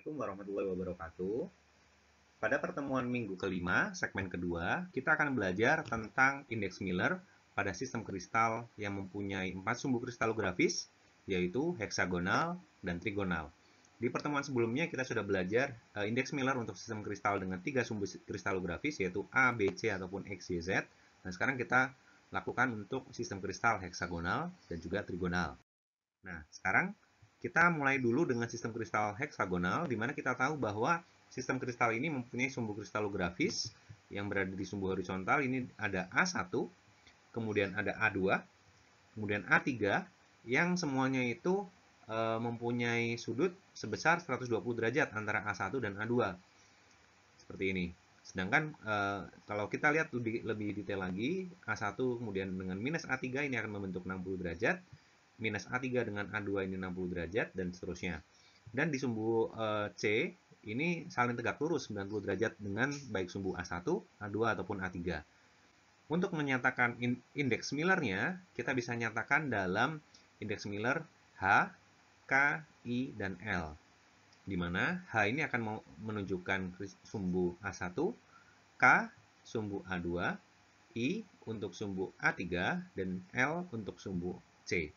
Assalamualaikum warahmatullahi wabarakatuh. Pada pertemuan minggu kelima, segmen kedua, kita akan belajar tentang indeks Miller pada sistem kristal yang mempunyai empat sumbu kristalografis, yaitu heksagonal dan trigonal. Di pertemuan sebelumnya kita sudah belajar eh, indeks Miller untuk sistem kristal dengan tiga sumbu kristalografis, yaitu A, B, C, ataupun X, Y, Z. Nah, sekarang kita lakukan untuk sistem kristal heksagonal dan juga trigonal. Nah, sekarang kita mulai dulu dengan sistem kristal heksagonal, di mana kita tahu bahwa sistem kristal ini mempunyai sumbu kristalografis yang berada di sumbu horizontal. Ini ada A1, kemudian ada A2, kemudian A3, yang semuanya itu e, mempunyai sudut sebesar 120 derajat antara A1 dan A2. Seperti ini. Sedangkan e, kalau kita lihat lebih, lebih detail lagi, A1 kemudian dengan minus A3 ini akan membentuk 60 derajat, minus A3 dengan A2 ini 60 derajat, dan seterusnya. Dan di sumbu e, C, ini saling tegak lurus 90 derajat dengan baik sumbu A1, A2, ataupun A3. Untuk menyatakan in, indeks Miller-nya, kita bisa nyatakan dalam indeks Miller H, K, I, dan L. Di mana H ini akan menunjukkan sumbu A1, K sumbu A2, I untuk sumbu A3, dan L untuk sumbu C.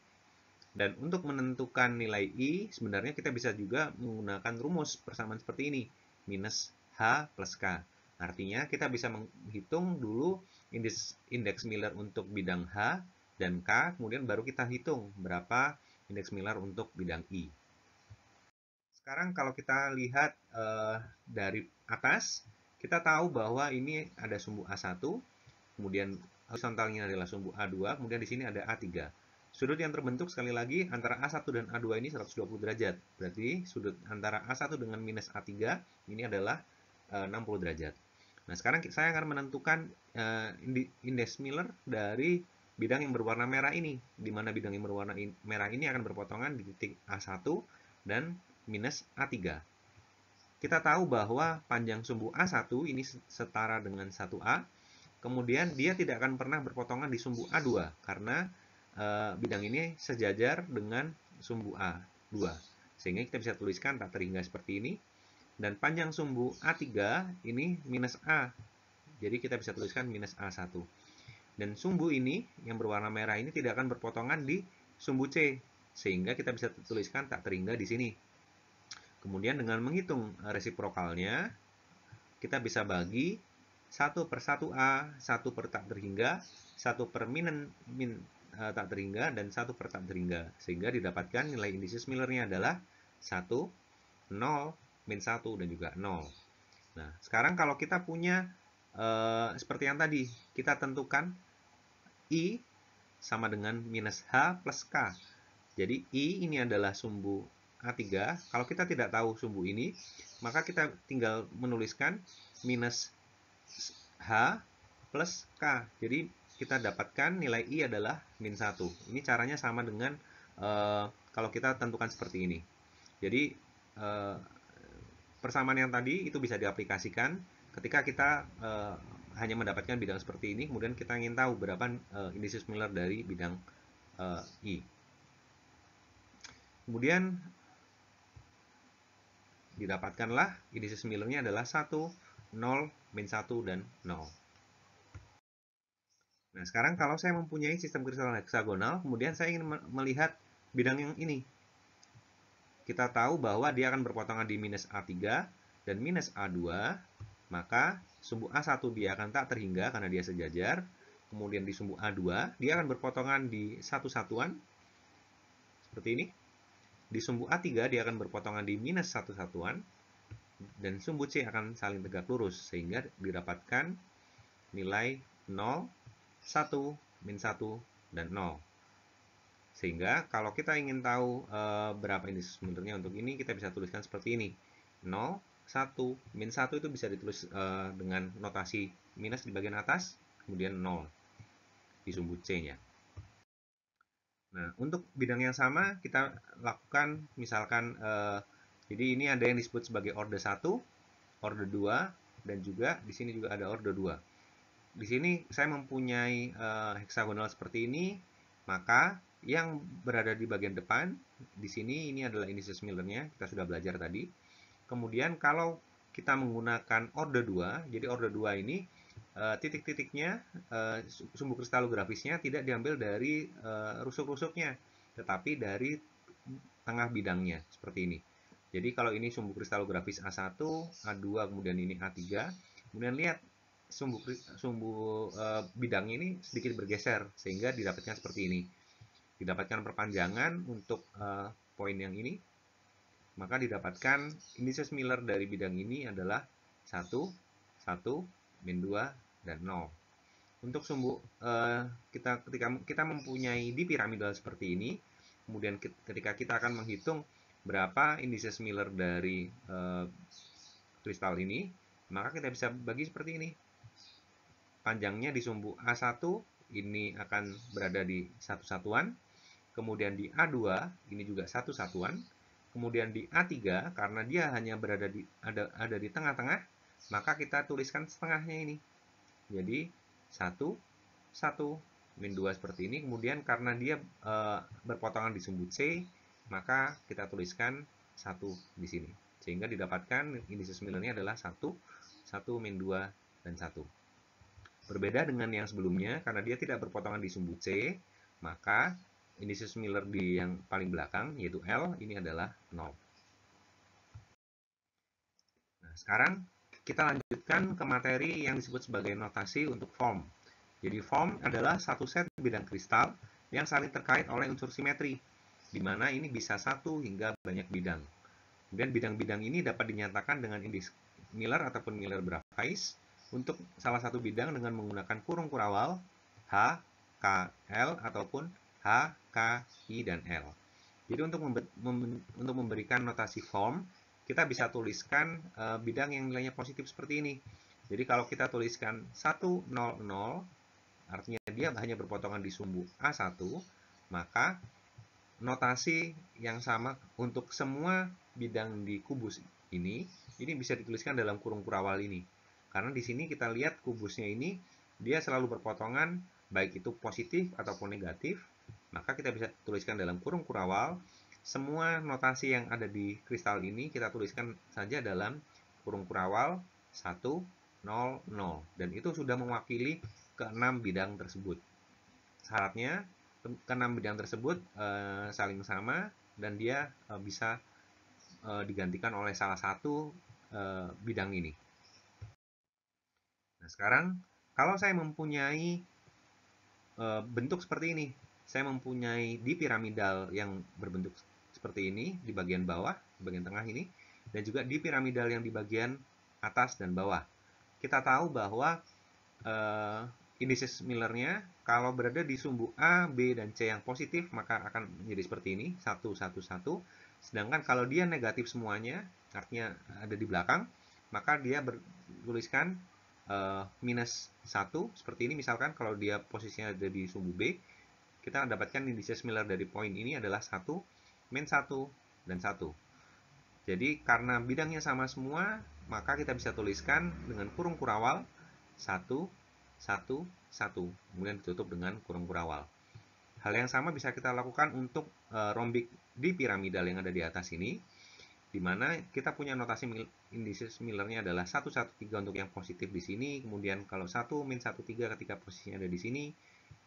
Dan untuk menentukan nilai I, sebenarnya kita bisa juga menggunakan rumus persamaan seperti ini, minus H plus K. Artinya kita bisa menghitung dulu indeks, indeks Miller untuk bidang H dan K, kemudian baru kita hitung berapa indeks Miller untuk bidang I. Sekarang kalau kita lihat eh, dari atas, kita tahu bahwa ini ada sumbu A1, kemudian horizontalnya adalah sumbu A2, kemudian di sini ada A3. Sudut yang terbentuk sekali lagi antara A1 dan A2 ini 120 derajat. Berarti sudut antara A1 dengan minus A3 ini adalah 60 eh, derajat. Nah, sekarang saya akan menentukan eh, indeks Miller dari bidang yang berwarna merah ini, di mana bidang yang berwarna merah ini akan berpotongan di titik A1 dan minus A3. Kita tahu bahwa panjang sumbu A1 ini setara dengan 1A, kemudian dia tidak akan pernah berpotongan di sumbu A2, karena Eh, bidang ini sejajar dengan sumbu A2. Sehingga kita bisa tuliskan tak terhingga seperti ini. Dan panjang sumbu A3 ini minus A. Jadi kita bisa tuliskan minus A1. Dan sumbu ini yang berwarna merah ini tidak akan berpotongan di sumbu C. Sehingga kita bisa tuliskan tak terhingga di sini. Kemudian dengan menghitung resiprokalnya, kita bisa bagi 1 per 1A, 1 per tak terhingga, 1 per minus, min Eh, tak terhingga dan satu per tak terhingga. Sehingga didapatkan nilai indices Millernya adalah 1, 0, min 1, dan juga 0. Nah, sekarang kalau kita punya uh, seperti yang tadi, kita tentukan I sama dengan minus H plus K. Jadi I ini adalah sumbu A3. Kalau kita tidak tahu sumbu ini, maka kita tinggal menuliskan minus H plus K. Jadi kita dapatkan nilai i adalah min 1. Ini caranya sama dengan e, kalau kita tentukan seperti ini. Jadi e, persamaan yang tadi itu bisa diaplikasikan ketika kita e, hanya mendapatkan bidang seperti ini, kemudian kita ingin tahu berapa e, indices Miller dari bidang e, i. Kemudian didapatkanlah indices Miller-nya adalah 1, 0, min 1, dan 0. Nah, sekarang kalau saya mempunyai sistem kristal heksagonal, kemudian saya ingin melihat bidang yang ini. Kita tahu bahwa dia akan berpotongan di minus A3 dan minus A2, maka sumbu A1 dia akan tak terhingga karena dia sejajar. Kemudian di sumbu A2, dia akan berpotongan di satu satuan, seperti ini. Di sumbu A3, dia akan berpotongan di minus satu satuan, dan sumbu C akan saling tegak lurus, sehingga didapatkan nilai 0, 1, min 1, dan 0. Sehingga kalau kita ingin tahu e, berapa indeks sebenarnya untuk ini, kita bisa tuliskan seperti ini. 0, 1, min 1 itu bisa ditulis e, dengan notasi minus di bagian atas, kemudian 0 di sumbu C-nya. Nah, untuk bidang yang sama, kita lakukan misalkan, e, jadi ini ada yang disebut sebagai order 1, order 2, dan juga di sini juga ada order 2 di sini saya mempunyai uh, heksagonal seperti ini, maka yang berada di bagian depan di sini ini adalah indices Millernya, kita sudah belajar tadi. Kemudian kalau kita menggunakan order 2, jadi order 2 ini uh, titik-titiknya uh, sumbu kristalografisnya tidak diambil dari uh, rusuk-rusuknya, tetapi dari tengah bidangnya seperti ini. Jadi kalau ini sumbu kristalografis A1, A2, kemudian ini A3, kemudian lihat sumbu sumbu uh, bidang ini sedikit bergeser sehingga didapatkan seperti ini. Didapatkan perpanjangan untuk uh, poin yang ini, maka didapatkan indices Miller dari bidang ini adalah 1, 1, min 2, dan 0. Untuk sumbu, uh, kita ketika kita mempunyai di piramidal seperti ini, kemudian ketika kita akan menghitung berapa indices Miller dari uh, kristal ini, maka kita bisa bagi seperti ini panjangnya di sumbu A1 ini akan berada di satu satuan, kemudian di A2 ini juga satu satuan, kemudian di A3 karena dia hanya berada di ada ada di tengah-tengah, maka kita tuliskan setengahnya ini. Jadi 1 1 min 2 seperti ini, kemudian karena dia e, berpotongan di sumbu C, maka kita tuliskan 1 di sini. Sehingga didapatkan indices millernya adalah 1, 1 min 2 dan 1. Berbeda dengan yang sebelumnya, karena dia tidak berpotongan di sumbu C, maka indices Miller di yang paling belakang, yaitu L, ini adalah 0. Nah, sekarang kita lanjutkan ke materi yang disebut sebagai notasi untuk form. Jadi form adalah satu set bidang kristal yang saling terkait oleh unsur simetri, di mana ini bisa satu hingga banyak bidang. Kemudian bidang-bidang ini dapat dinyatakan dengan indeks Miller ataupun Miller Bravice untuk salah satu bidang dengan menggunakan kurung kurawal H, K, L ataupun H, K, I, dan L. Jadi untuk, mem untuk memberikan notasi form, kita bisa tuliskan e, bidang yang nilainya positif seperti ini. Jadi kalau kita tuliskan 1, 0, 0, artinya dia hanya berpotongan di sumbu A1, maka notasi yang sama untuk semua bidang di kubus ini, ini bisa dituliskan dalam kurung kurawal ini. Karena di sini kita lihat kubusnya ini dia selalu berpotongan baik itu positif ataupun negatif. Maka kita bisa tuliskan dalam kurung kurawal semua notasi yang ada di kristal ini kita tuliskan saja dalam kurung kurawal 1 0 0 dan itu sudah mewakili keenam bidang tersebut. Syaratnya keenam bidang tersebut e, saling sama dan dia e, bisa e, digantikan oleh salah satu e, bidang ini. Nah, sekarang kalau saya mempunyai e, bentuk seperti ini, saya mempunyai di piramidal yang berbentuk seperti ini di bagian bawah, di bagian tengah ini, dan juga di piramidal yang di bagian atas dan bawah. Kita tahu bahwa e, indices Miller-nya kalau berada di sumbu A, B, dan C yang positif, maka akan menjadi seperti ini, 1, 1, 1. Sedangkan kalau dia negatif semuanya, artinya ada di belakang, maka dia bertuliskan Eh, minus 1 seperti ini misalkan kalau dia posisinya ada di sumbu B kita dapatkan indices Miller dari poin ini adalah 1, min 1, dan 1. Jadi karena bidangnya sama semua, maka kita bisa tuliskan dengan kurung kurawal 1, 1, 1. Kemudian ditutup dengan kurung kurawal. Hal yang sama bisa kita lakukan untuk e, rombik di piramidal yang ada di atas ini di mana kita punya notasi indices Miller-nya adalah 113 untuk yang positif di sini, kemudian kalau 1 min 13 ketika posisinya ada di sini,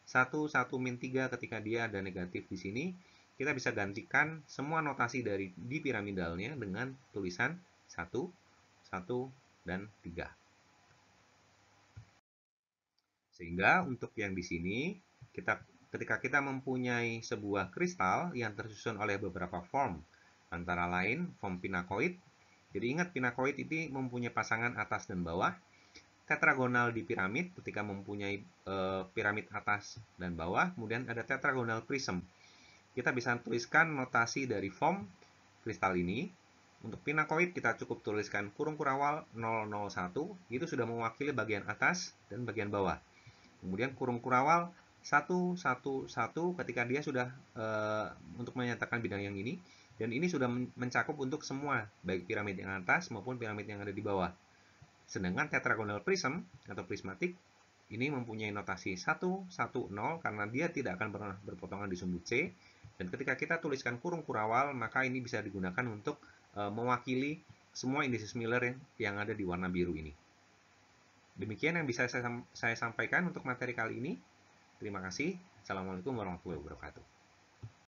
1 1 min 3 ketika dia ada negatif di sini, kita bisa gantikan semua notasi dari di piramidalnya dengan tulisan 1, 1, dan 3. Sehingga untuk yang di sini, kita ketika kita mempunyai sebuah kristal yang tersusun oleh beberapa form, Antara lain, form pinakoid. Jadi ingat, pinakoid ini mempunyai pasangan atas dan bawah. Tetragonal di piramid ketika mempunyai e, piramid atas dan bawah. Kemudian ada tetragonal prism. Kita bisa tuliskan notasi dari form kristal ini. Untuk pinakoid kita cukup tuliskan kurung kurawal 001, itu sudah mewakili bagian atas dan bagian bawah. Kemudian kurung kurawal 111 ketika dia sudah e, untuk menyatakan bidang yang ini, dan ini sudah mencakup untuk semua, baik piramid yang atas maupun piramid yang ada di bawah. Sedangkan tetragonal prism atau prismatik ini mempunyai notasi 1, 1, 0 karena dia tidak akan pernah berpotongan di sumbu C. Dan ketika kita tuliskan kurung kurawal, maka ini bisa digunakan untuk e, mewakili semua indices Miller yang ada di warna biru ini. Demikian yang bisa saya, saya sampaikan untuk materi kali ini. Terima kasih. Assalamualaikum warahmatullahi wabarakatuh.